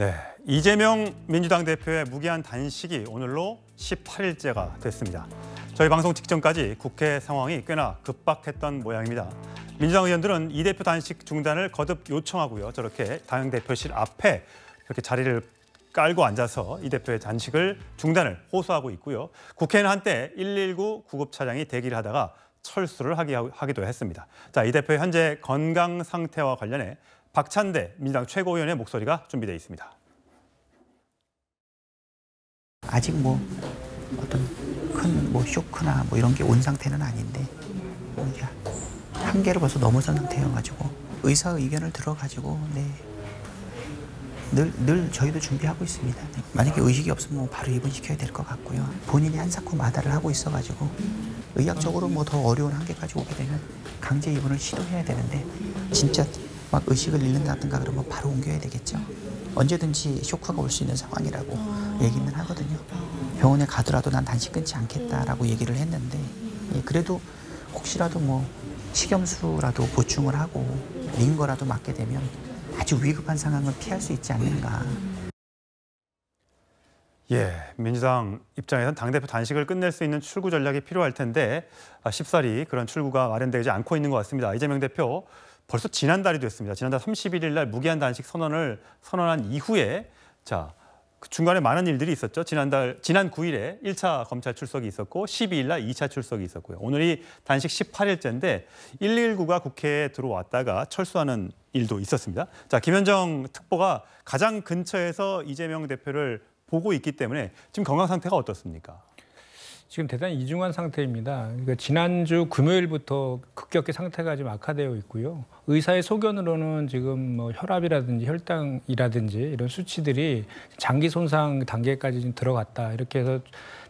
네, 이재명 민주당 대표의 무기한 단식이 오늘로 18일째가 됐습니다. 저희 방송 직전까지 국회 상황이 꽤나 급박했던 모양입니다. 민주당 의원들은 이 대표 단식 중단을 거듭 요청하고요. 저렇게 당영 대표실 앞에 이렇게 자리를 깔고 앉아서 이 대표의 단식을 중단을 호소하고 있고요. 국회는 한때 119 구급 차량이 대기를 하다가 철수를 하기도 했습니다. 자, 이 대표 의 현재 건강 상태와 관련해 박찬대 민주당 최고위원의 목소리가 준비되어 있습니다. 아직 뭐 어떤 큰 뭐 쇼크나 뭐 이런 게 온 상태는 아닌데 뭐 한계를 벌써 넘어선 상태여가지고 의사 의견을 들어가지고 네. 늘, 늘 저희도 준비하고 있습니다. 네. 만약에 의식이 없으면 뭐 바로 입원시켜야 될 것 같고요. 본인이 한사코 마다를 하고 있어가지고 의학적으로 뭐 더 어려운 한계까지 오게 되면 강제 입원을 시도해야 되는데 진짜 막 의식을 잃는다든가 그러면 바로 옮겨야 되겠죠. 언제든지 쇼크가 올 수 있는 상황이라고 아. 얘기는 하거든요. 병원에 가더라도 난 단식 끊지 않겠다라고 네. 얘기를 했는데 예, 그래도 혹시라도 뭐 식염수라도 보충을 하고 링거라도 맞게 되면 아주 위급한 상황을 피할 수 있지 않는가. 예, 민주당 입장에선 당대표 단식을 끝낼 수 있는 출구 전략이 필요할 텐데 아, 쉽사리 그런 출구가 마련되지 않고 있는 것 같습니다. 이재명 대표 벌써 지난달이 됐습니다. 지난달 31일 날 무기한 단식 선언을 선언한 이후에 자, 그 중간에 많은 일들이 있었죠. 지난달 지난 9일에 1차 검찰 출석이 있었고 12일 날 2차 출석이 있었고요. 오늘이 단식 18일째인데 119가 국회에 들어왔다가 철수하는 일도 있었습니다. 자, 김현정 특보가 가장 근처에서 이재명 대표를 보고 있기 때문에 지금 건강 상태가 어떻습니까? 지금 대단히 이중한 상태입니다. 그러니까 지난주 금요일부터 급격히 상태가 좀 악화되어 있고요. 의사의 소견으로는 지금 뭐 혈압이라든지 혈당이라든지 이런 수치들이 장기 손상 단계까지 지금 들어갔다. 이렇게 해서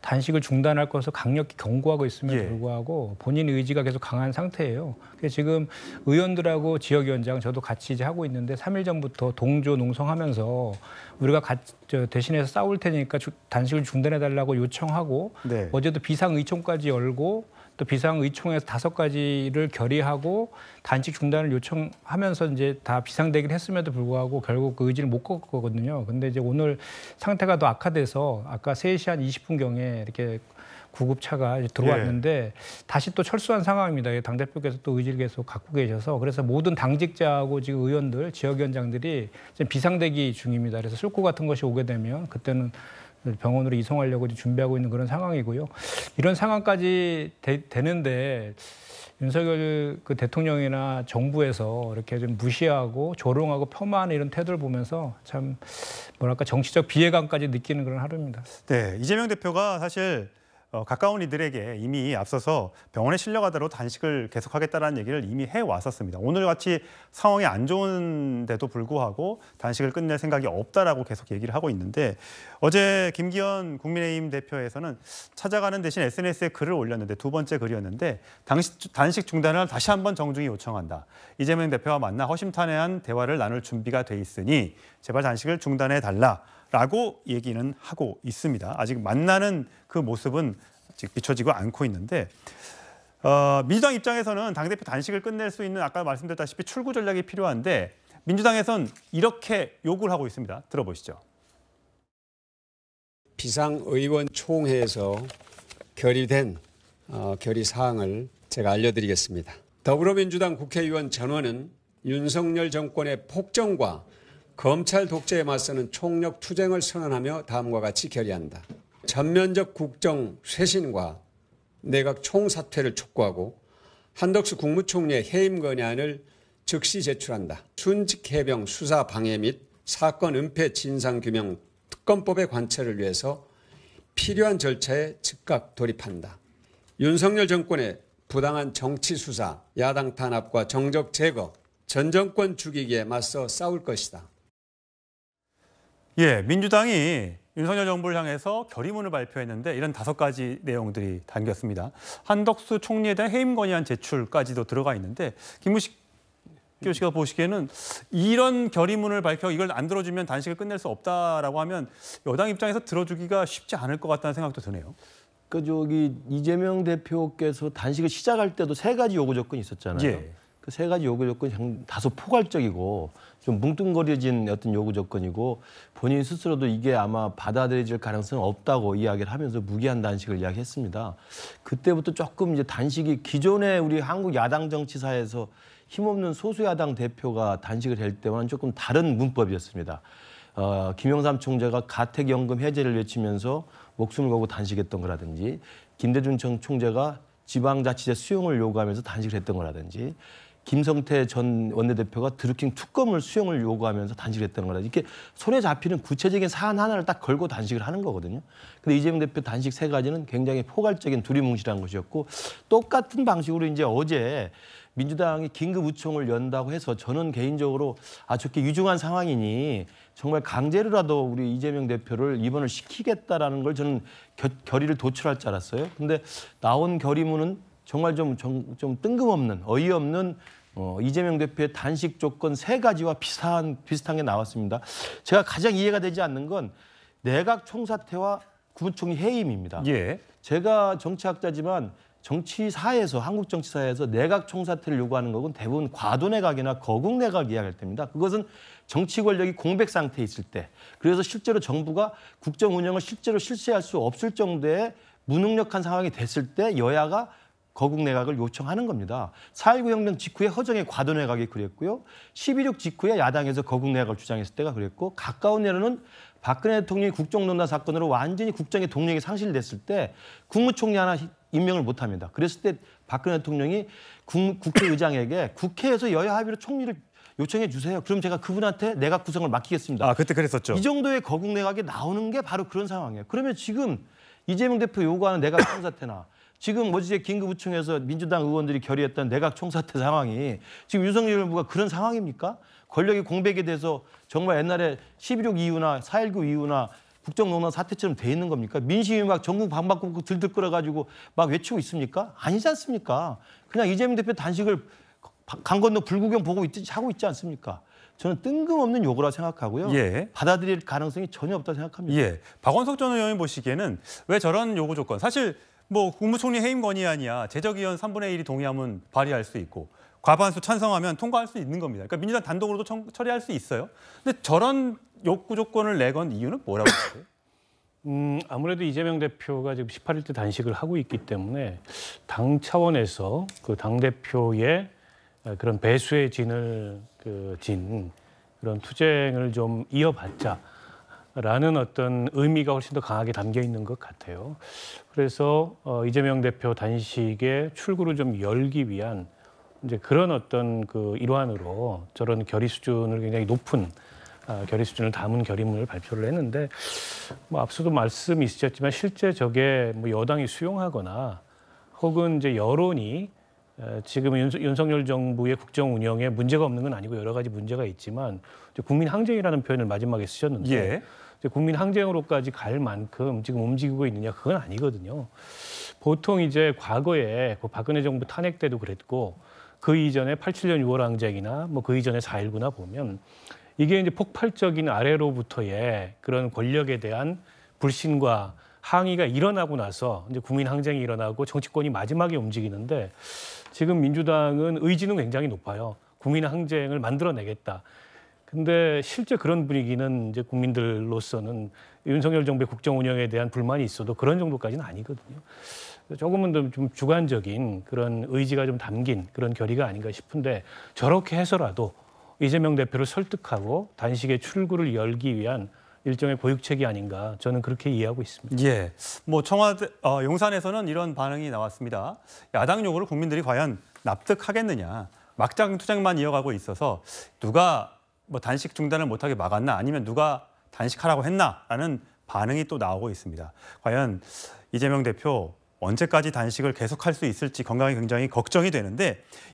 단식을 중단할 것을 강력히 경고하고 있음에 도 예. 불구하고 본인 의지가 계속 강한 상태예요. 그래서 지금 의원들하고 지역위원장 저도 같이 이제 하고 있는데 3일 전부터 동조 농성하면서 우리가 가, 저, 대신해서 싸울 테니까 주, 단식을 중단해 달라고 요청하고 네. 어제도 비상의총까지 열고 또 비상의총에서 다섯 가지를 결의하고 단식 중단을 요청하면서 이제 다 비상대기를 했음에도 불구하고 결국 그 의지를 못 꺾었거든요. 근데 이제 오늘 상태가 더 악화돼서 아까 세시한 이십 분경에 이렇게 구급차가 들어왔는데 예. 다시 또 철수한 상황입니다. 당 대표께서 또 의지를 계속 갖고 계셔서 그래서 모든 당직자하고 지금 의원들, 지역위원장들이 지금 비상대기 중입니다. 그래서 술고 같은 것이 오게 되면 그때는 병원으로 이송하려고 준비하고 있는 그런 상황이고요. 이런 상황까지 되, 는데 윤석열 그 대통령이나 정부에서 이렇게 좀 무시하고 조롱하고 폄하하는 이런 태도를 보면서 참 뭐랄까 정치적 비애감까지 느끼는 그런 하루입니다. 네, 이재명 대표가 사실 어, 가까운 이들에게 이미 앞서서 병원에 실려가더라도 단식을 계속하겠다는 얘기를 이미 해왔었습니다. 오늘 같이 상황이 안 좋은데도 불구하고 단식을 끝낼 생각이 없다라고 계속 얘기를 하고 있는데 어제 김기현 국민의힘 대표에서는 찾아가는 대신 SNS에 글을 올렸는데 두 번째 글이었는데 단식 중단을 다시 한번 정중히 요청한다. 이재명 대표와 만나 허심탄회한 대화를 나눌 준비가 돼 있으니 제발 단식을 중단해 달라. 라고 얘기는 하고 있습니다. 아직 만나는 그 모습은 아직 비춰지고 않고 있는데 어, 민주당 입장에서는 당대표 단식을 끝낼 수 있는 아까 말씀드렸다시피 출구 전략이 필요한데 민주당에선 이렇게 요구를 하고 있습니다. 들어보시죠. 비상의원 총회에서 결의된 어, 결의 사항을 제가 알려드리겠습니다. 더불어민주당 국회의원 전원은 윤석열 정권의 폭정과 검찰 독재에 맞서는 총력 투쟁을 선언하며 다음과 같이 결의한다. 전면적 국정 쇄신과 내각 총사퇴를 촉구하고 한덕수 국무총리의 해임 건의안을 즉시 제출한다. 순직 해병 수사 방해 및 사건 은폐 진상 규명 특검법의 관철을 위해서 필요한 절차에 즉각 돌입한다. 윤석열 정권의 부당한 정치 수사, 야당 탄압과 정적 제거, 전 정권 죽이기에 맞서 싸울 것이다. 예, 민주당이 윤석열 정부를 향해서 결의문을 발표했는데 이런 다섯 가지 내용들이 담겼습니다. 한덕수 총리에 대한 해임 건의안 제출까지도 들어가 있는데 김무식 교수가 보시기에는 이런 결의문을 밝혀 이걸 안 들어주면 단식을 끝낼 수 없다라고 하면 여당 입장에서 들어주기가 쉽지 않을 것 같다는 생각도 드네요. 그 저기 이재명 대표께서 단식을 시작할 때도 세 가지 요구 조건이 있었잖아요. 예. 그세 가지 요구 조건이 다소 포괄적이고 좀 뭉뚱거려진 어떤 요구 조건이고 본인 스스로도 이게 아마 받아들여질 가능성은 없다고 이야기를 하면서 무기한 단식을 이야기했습니다. 그때부터 조금 이제 단식이 기존에 우리 한국 야당 정치사에서 힘없는 소수 야당 대표가 단식을 할 때와는 조금 다른 문법이었습니다. 어, 김영삼 총재가 가택연금 해제를 외치면서 목숨을 걸고 단식했던 거라든지 김대중 총재가 지방자치제 수용을 요구하면서 단식을 했던 거라든지 김성태 전 원내대표가 드루킹 특검을 수용을 요구하면서 단식을 했다는 거라. 이렇게 손에 잡히는 구체적인 사안 하나를 딱 걸고 단식을 하는 거거든요. 근데 이재명 대표 단식 세 가지는 굉장히 포괄적인 두리뭉실한 것이었고 똑같은 방식으로 이제 어제 민주당이 긴급 우총을 연다고 해서 저는 개인적으로 아 좋게 유중한 상황이니 정말 강제로라도 우리 이재명 대표를 입원을 시키겠다라는 걸 저는 겨, 결의를 도출할 줄 알았어요. 근데 나온 결의문은 정말 좀, 좀, 좀 뜬금없는 어이없는 어, 이재명 대표의 단식 조건 세 가지와 비슷한 비슷한 게 나왔습니다. 제가 가장 이해가 되지 않는 건 내각 총사퇴와 구무총리 해임입니다. 예. 제가 정치학자지만 정치사에서 한국 정치사에서 내각 총사퇴를 요구하는 것은 대부분 과도 내각이나 거국 내각 이야기할 때입니다. 그것은 정치 권력이 공백 상태에 있을 때 그래서 실제로 정부가 국정 운영을 실제로 실시할 수 없을 정도의 무능력한 상황이 됐을 때 여야가 거국 내각을 요청하는 겁니다. 4.19 혁명 직후에 허정의 과도 내각이 그랬고요. 12.6 직후에 야당에서 거국 내각을 주장했을 때가 그랬고 가까운 예로는 박근혜 대통령이 국정농단 사건으로 완전히 국정의 동력이 상실됐을 때 국무총리 하나 임명을 못합니다. 그랬을 때 박근혜 대통령이 국회의장에게 국회에서 여야 합의로 총리를 요청해 주세요. 그럼 제가 그분한테 내각 구성을 맡기겠습니다. 아 그때 그랬었죠. 이 정도의 거국 내각이 나오는 게 바로 그런 상황이에요. 그러면 지금 이재명 대표 요구하는 내각 청사태나 지금 어제 긴급우청에서 민주당 의원들이 결의했던 내각 총사태 상황이 지금 윤석열 정부가 그런 상황입니까? 권력의 공백에 대해서 정말 옛날에 11.6 이후나 4.19 이후나 국정농단 사태처럼 돼 있는 겁니까? 민심이 막 전국 방방곡곡 들들 끌어가지고 막 외치고 있습니까? 아니지 않습니까? 그냥 이재명 대표 단식을 강 건너 불구경 보고 있듯이 하고 있지 않습니까? 저는 뜬금없는 요구라 생각하고요. 예. 받아들일 가능성이 전혀 없다 고 생각합니다. 예. 박원석 전 의원이 보시기에는 왜 저런 요구 조건 사실 뭐 국무총리 해임 건의안이야 제적위원 3분의 1이 동의하면 발의할 수 있고 과반수 찬성하면 통과할 수 있는 겁니다. 그러니까 민주당 단독으로도 청, 처리할 수 있어요. 근데 저런 욕구 조건을 내건 이유는 뭐라고 보세요? 음, 아무래도 이재명 대표가 지금 18일 때 단식을 하고 있기 때문에 당 차원에서 그 당 대표의 그런 배수의 진을 그 진 그런 투쟁을 좀 이어받자. 라는 어떤 의미가 훨씬 더 강하게 담겨 있는 것 같아요. 그래서 어, 이재명 대표 단식의 출구를 좀 열기 위한 이제 그런 어떤 그 일환으로 저런 결의 수준을 굉장히 높은 아, 결의 수준을 담은 결의문을 발표를 했는데 뭐 앞서도 말씀 있으셨지만 실제 저게 뭐 여당이 수용하거나 혹은 이제 여론이 지금 윤석열 정부의 국정 운영에 문제가 없는 건 아니고 여러 가지 문제가 있지만 국민 항쟁이라는 표현을 마지막에 쓰셨는데 예. 국민 항쟁으로까지 갈 만큼 지금 움직이고 있느냐 그건 아니거든요. 보통 이제 과거에 그 박근혜 정부 탄핵 때도 그랬고 그 이전에 87년 6월 항쟁이나 뭐 그 이전에 4.19나 보면 이게 이제 폭발적인 아래로부터의 그런 권력에 대한 불신과 항의가 일어나고 나서 이제 국민 항쟁이 일어나고 정치권이 마지막에 움직이는데 지금 민주당은 의지는 굉장히 높아요. 국민 항쟁을 만들어내겠다. 근데 실제 그런 분위기는 이제 국민들로서는 윤석열 정부의 국정 운영에 대한 불만이 있어도 그런 정도까지는 아니거든요. 조금은 좀 주관적인 그런 의지가 좀 담긴 그런 결의가 아닌가 싶은데 저렇게 해서라도 이재명 대표를 설득하고 단식의 출구를 열기 위한 일종의 보육책이 아닌가 저는 그렇게 이해하고 있습니다. 예, 뭐 청와대 어, 용산에서는 이런 반응이 나왔습니다. 야당 요구를 국민들이 과연 납득하겠느냐. 막장 투쟁만 이어가고 있어서 누가 뭐 단식 중단을 못하게 막았나 아니면 누가 단식하라고 했나라는 반응이 또 나오고 있습니다. 과연 이재명 대표 언제까지 단식을 계속할 수 있을지 건강이 굉장히 걱정이 되는데